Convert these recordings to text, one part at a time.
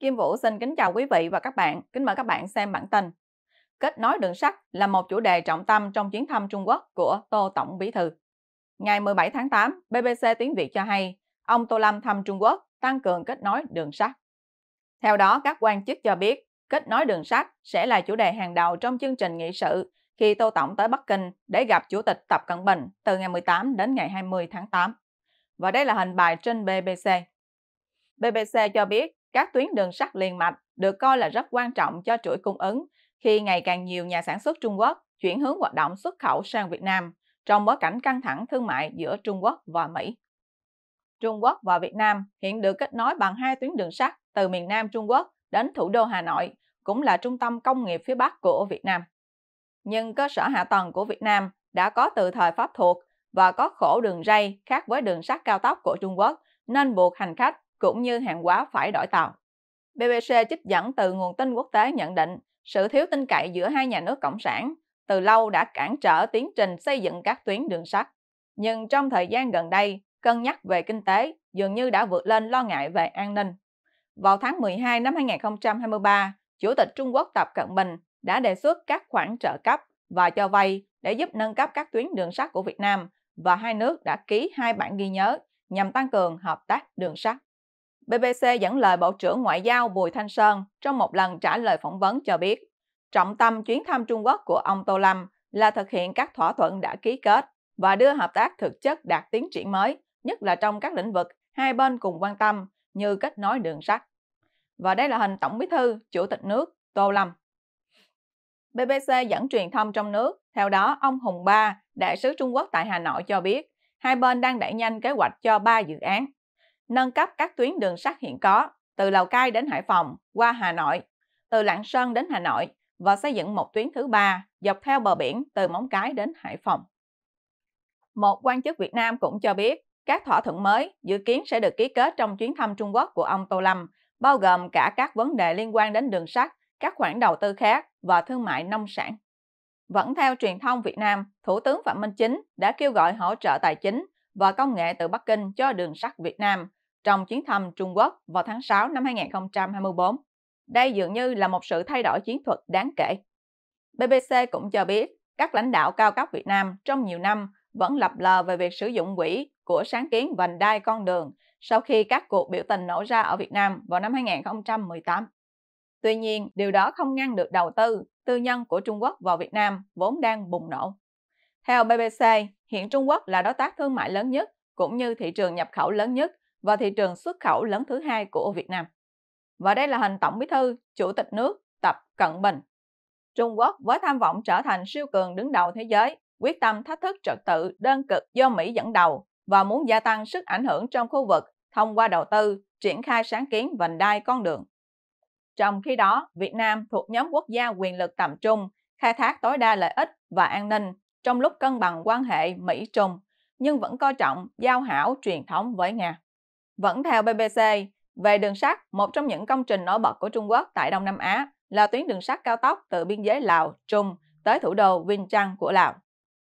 Kim Vũ xin kính chào quý vị và các bạn. Kính mời các bạn xem bản tin. Kết nối đường sắt là một chủ đề trọng tâm trong chuyến thăm Trung Quốc của Tô Tổng Bí Thư. Ngày 17 tháng 8, BBC Tiếng Việt cho hay, ông Tô Lâm thăm Trung Quốc tăng cường kết nối đường sắt. Theo đó, các quan chức cho biết, kết nối đường sắt sẽ là chủ đề hàng đầu trong chương trình nghị sự khi Tô Tổng tới Bắc Kinh để gặp Chủ tịch Tập Cận Bình từ ngày 18 đến ngày 20 tháng 8. Và đây là hình bài trên BBC. BBC cho biết các tuyến đường sắt liền mạch được coi là rất quan trọng cho chuỗi cung ứng khi ngày càng nhiều nhà sản xuất Trung Quốc chuyển hướng hoạt động xuất khẩu sang Việt Nam trong bối cảnh căng thẳng thương mại giữa Trung Quốc và Mỹ. Trung Quốc và Việt Nam hiện được kết nối bằng hai tuyến đường sắt từ miền Nam Trung Quốc đến thủ đô Hà Nội, cũng là trung tâm công nghiệp phía Bắc của Việt Nam. Nhưng cơ sở hạ tầng của Việt Nam đã có từ thời Pháp thuộc và có khổ đường ray khác với đường sắt cao tốc của Trung Quốc, nên buộc hành khách cũng như hàng hóa phải đổi tàu. BBC trích dẫn từ nguồn tin quốc tế nhận định sự thiếu tin cậy giữa hai nhà nước cộng sản từ lâu đã cản trở tiến trình xây dựng các tuyến đường sắt. Nhưng trong thời gian gần đây, cân nhắc về kinh tế dường như đã vượt lên lo ngại về an ninh. Vào tháng 12 năm 2023, Chủ tịch Trung Quốc Tập Cận Bình đã đề xuất các khoản trợ cấp và cho vay để giúp nâng cấp các tuyến đường sắt của Việt Nam và hai nước đã ký hai bản ghi nhớ nhằm tăng cường hợp tác đường sắt. BBC dẫn lời Bộ trưởng Ngoại giao Bùi Thanh Sơn trong một lần trả lời phỏng vấn cho biết, trọng tâm chuyến thăm Trung Quốc của ông Tô Lâm là thực hiện các thỏa thuận đã ký kết và đưa hợp tác thực chất đạt tiến triển mới, nhất là trong các lĩnh vực hai bên cùng quan tâm như kết nối đường sắt. Và đây là hình Tổng Bí thư, Chủ tịch nước Tô Lâm. BBC dẫn truyền thông trong nước, theo đó ông Hùng Ba, đại sứ Trung Quốc tại Hà Nội cho biết, hai bên đang đẩy nhanh kế hoạch cho ba dự án nâng cấp các tuyến đường sắt hiện có từ Lào Cai đến Hải Phòng qua Hà Nội, từ Lạng Sơn đến Hà Nội và xây dựng một tuyến thứ ba dọc theo bờ biển từ Móng Cái đến Hải Phòng. Một quan chức Việt Nam cũng cho biết các thỏa thuận mới dự kiến sẽ được ký kết trong chuyến thăm Trung Quốc của ông Tô Lâm, bao gồm cả các vấn đề liên quan đến đường sắt, các khoản đầu tư khác và thương mại nông sản. Vẫn theo truyền thông Việt Nam, Thủ tướng Phạm Minh Chính đã kêu gọi hỗ trợ tài chính và công nghệ từ Bắc Kinh cho đường sắt Việt Nam trong chuyến thăm Trung Quốc vào tháng 6 năm 2024. Đây dường như là một sự thay đổi chiến thuật đáng kể. BBC cũng cho biết các lãnh đạo cao cấp Việt Nam trong nhiều năm vẫn lập lờ về việc sử dụng quỹ của sáng kiến vành đai con đường sau khi các cuộc biểu tình nổ ra ở Việt Nam vào năm 2018. Tuy nhiên, điều đó không ngăn được đầu tư tư nhân của Trung Quốc vào Việt Nam vốn đang bùng nổ. Theo BBC, hiện Trung Quốc là đối tác thương mại lớn nhất cũng như thị trường nhập khẩu lớn nhất và thị trường xuất khẩu lớn thứ hai của Việt Nam. Và đây là hình Tổng Bí thư, Chủ tịch nước Tập Cận Bình. Trung Quốc với tham vọng trở thành siêu cường đứng đầu thế giới, quyết tâm thách thức trật tự đơn cực do Mỹ dẫn đầu và muốn gia tăng sức ảnh hưởng trong khu vực thông qua đầu tư, triển khai sáng kiến vành đai con đường. Trong khi đó, Việt Nam thuộc nhóm quốc gia quyền lực tầm trung, khai thác tối đa lợi ích và an ninh trong lúc cân bằng quan hệ Mỹ-Trung, nhưng vẫn coi trọng giao hảo truyền thống với Nga. Vẫn theo BBC, về đường sắt, một trong những công trình nổi bật của Trung Quốc tại Đông Nam Á là tuyến đường sắt cao tốc từ biên giới Lào, Trung tới thủ đô Vinh Chang của Lào.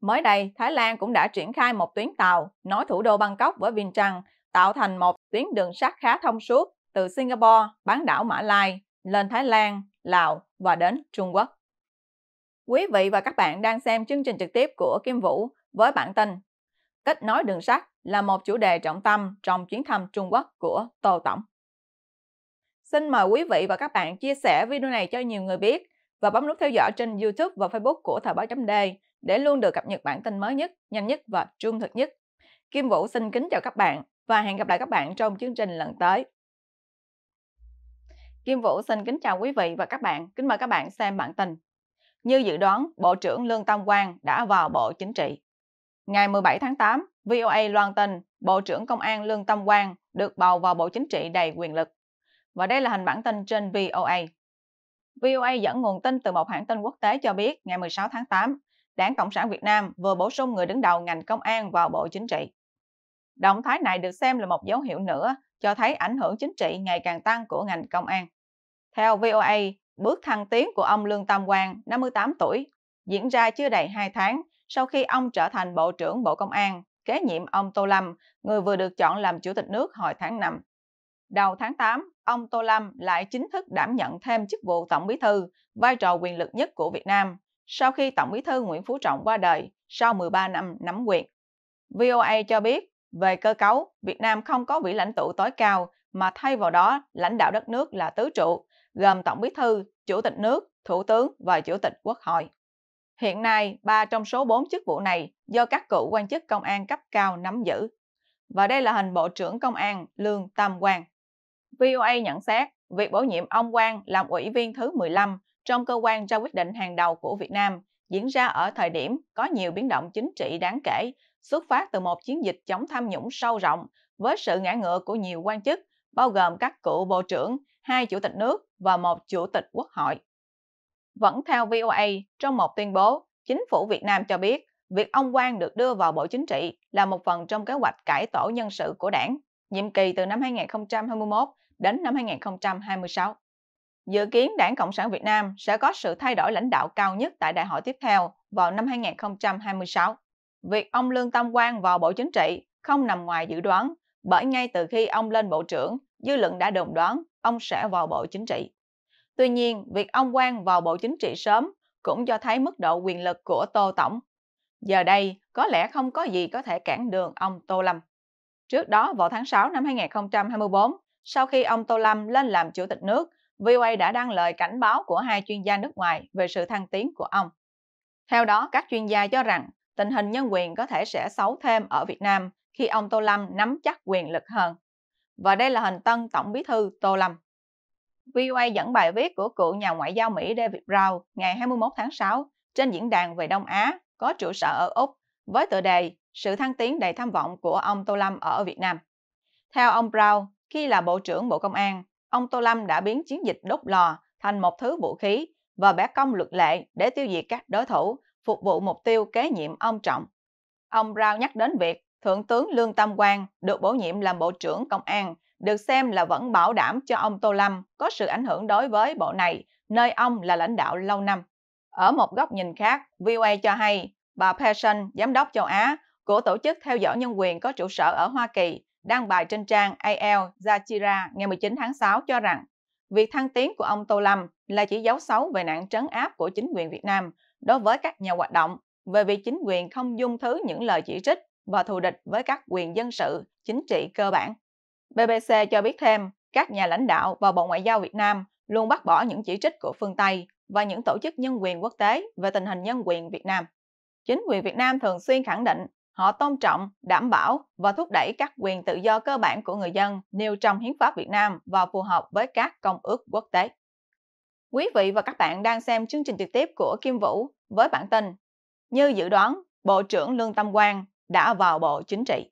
Mới đây, Thái Lan cũng đã triển khai một tuyến tàu nối thủ đô Bangkok với Vinh Chang, tạo thành một tuyến đường sắt khá thông suốt từ Singapore, bán đảo Mã Lai, lên Thái Lan, Lào và đến Trung Quốc. Quý vị và các bạn đang xem chương trình trực tiếp của Kim Vũ với bản tin kết nối đường sắt là một chủ đề trọng tâm trong chuyến thăm Trung Quốc của Tô Tổng. Xin mời quý vị và các bạn chia sẻ video này cho nhiều người biết và bấm nút theo dõi trên YouTube và Facebook của Thời báo chấm để luôn được cập nhật bản tin mới nhất, nhanh nhất và trung thực nhất. Kim Vũ xin kính chào các bạn và hẹn gặp lại các bạn trong chương trình lần tới. Kim Vũ xin kính chào quý vị và các bạn, kính mời các bạn xem bản tin. Như dự đoán, Bộ trưởng Lương Tam Quang đã vào Bộ Chính trị. Ngày 17 tháng 8, VOA loan tin Bộ trưởng Công an Lương Tâm Quang được bầu vào Bộ Chính trị đầy quyền lực. Và đây là hình bản tin trên VOA. VOA dẫn nguồn tin từ một hãng tin quốc tế cho biết ngày 16 tháng 8, Đảng Cộng sản Việt Nam vừa bổ sung người đứng đầu ngành công an vào Bộ Chính trị. Động thái này được xem là một dấu hiệu nữa cho thấy ảnh hưởng chính trị ngày càng tăng của ngành công an. Theo VOA, bước thăng tiến của ông Lương Tam Quang, 58 tuổi, diễn ra chưa đầy 2 tháng sau khi ông trở thành Bộ trưởng Bộ Công an, kế nhiệm ông Tô Lâm, người vừa được chọn làm Chủ tịch nước hồi tháng 5. Đầu tháng 8, ông Tô Lâm lại chính thức đảm nhận thêm chức vụ Tổng Bí thư, vai trò quyền lực nhất của Việt Nam, sau khi Tổng Bí thư Nguyễn Phú Trọng qua đời sau 13 năm nắm quyền. VOA cho biết, về cơ cấu, Việt Nam không có vị lãnh tụ tối cao, mà thay vào đó lãnh đạo đất nước là tứ trụ, gồm Tổng Bí thư, Chủ tịch nước, Thủ tướng và Chủ tịch Quốc hội. Hiện nay, ba trong số bốn chức vụ này do các cựu quan chức công an cấp cao nắm giữ. Và đây là hình Bộ trưởng Công an Lương Tam Quang. VOA nhận xét, việc bổ nhiệm ông Quang làm ủy viên thứ 15 trong cơ quan ra quyết định hàng đầu của Việt Nam diễn ra ở thời điểm có nhiều biến động chính trị đáng kể, xuất phát từ một chiến dịch chống tham nhũng sâu rộng với sự ngã ngựa của nhiều quan chức, bao gồm các cựu bộ trưởng, hai chủ tịch nước và một chủ tịch quốc hội. Vẫn theo VOA, trong một tuyên bố, chính phủ Việt Nam cho biết việc ông Quang được đưa vào Bộ Chính trị là một phần trong kế hoạch cải tổ nhân sự của đảng, nhiệm kỳ từ năm 2021 đến năm 2026. Dự kiến Đảng Cộng sản Việt Nam sẽ có sự thay đổi lãnh đạo cao nhất tại đại hội tiếp theo vào năm 2026. Việc ông Lương Tam Quang vào Bộ Chính trị không nằm ngoài dự đoán, bởi ngay từ khi ông lên Bộ trưởng, dư luận đã đồng đoán ông sẽ vào Bộ Chính trị. Tuy nhiên, việc ông Quang vào Bộ Chính trị sớm cũng cho thấy mức độ quyền lực của Tô Tổng. Giờ đây, có lẽ không có gì có thể cản đường ông Tô Lâm. Trước đó, vào tháng 6 năm 2024, sau khi ông Tô Lâm lên làm chủ tịch nước, VOA đã đăng lời cảnh báo của hai chuyên gia nước ngoài về sự thăng tiến của ông. Theo đó, các chuyên gia cho rằng tình hình nhân quyền có thể sẽ xấu thêm ở Việt Nam khi ông Tô Lâm nắm chắc quyền lực hơn. Và đây là hình tân Tổng bí thư Tô Lâm. VOA dẫn bài viết của cựu nhà ngoại giao Mỹ David Brown ngày 21 tháng 6 trên diễn đàn về Đông Á có trụ sở ở Úc với tựa đề Sự thăng tiến đầy tham vọng của ông Tô Lâm ở Việt Nam. Theo ông Brown, khi là Bộ trưởng Bộ Công an, ông Tô Lâm đã biến chiến dịch đốt lò thành một thứ vũ khí và bẻ công luật lệ để tiêu diệt các đối thủ, phục vụ mục tiêu kế nhiệm ông Trọng. Ông Brown nhắc đến việc Thượng tướng Lương Tam Quang được bổ nhiệm làm Bộ trưởng Công an được xem là vẫn bảo đảm cho ông Tô Lâm có sự ảnh hưởng đối với bộ này, nơi ông là lãnh đạo lâu năm. Ở một góc nhìn khác, VOA cho hay bà Pearson, giám đốc châu Á của Tổ chức Theo dõi Nhân quyền có trụ sở ở Hoa Kỳ, đăng bài trên trang AL Jazeera ngày 19 tháng 6 cho rằng việc thăng tiến của ông Tô Lâm là chỉ dấu xấu về nạn trấn áp của chính quyền Việt Nam đối với các nhà hoạt động về việc chính quyền không dung thứ những lời chỉ trích và thù địch với các quyền dân sự, chính trị cơ bản. BBC cho biết thêm, các nhà lãnh đạo và Bộ Ngoại giao Việt Nam luôn bác bỏ những chỉ trích của phương Tây và những tổ chức nhân quyền quốc tế về tình hình nhân quyền Việt Nam. Chính quyền Việt Nam thường xuyên khẳng định họ tôn trọng, đảm bảo và thúc đẩy các quyền tự do cơ bản của người dân nêu trong Hiến pháp Việt Nam và phù hợp với các công ước quốc tế. Quý vị và các bạn đang xem chương trình trực tiếp của Kim Vũ với bản tin Như dự đoán, Bộ trưởng Lương Tâm Quang đã vào Bộ Chính trị.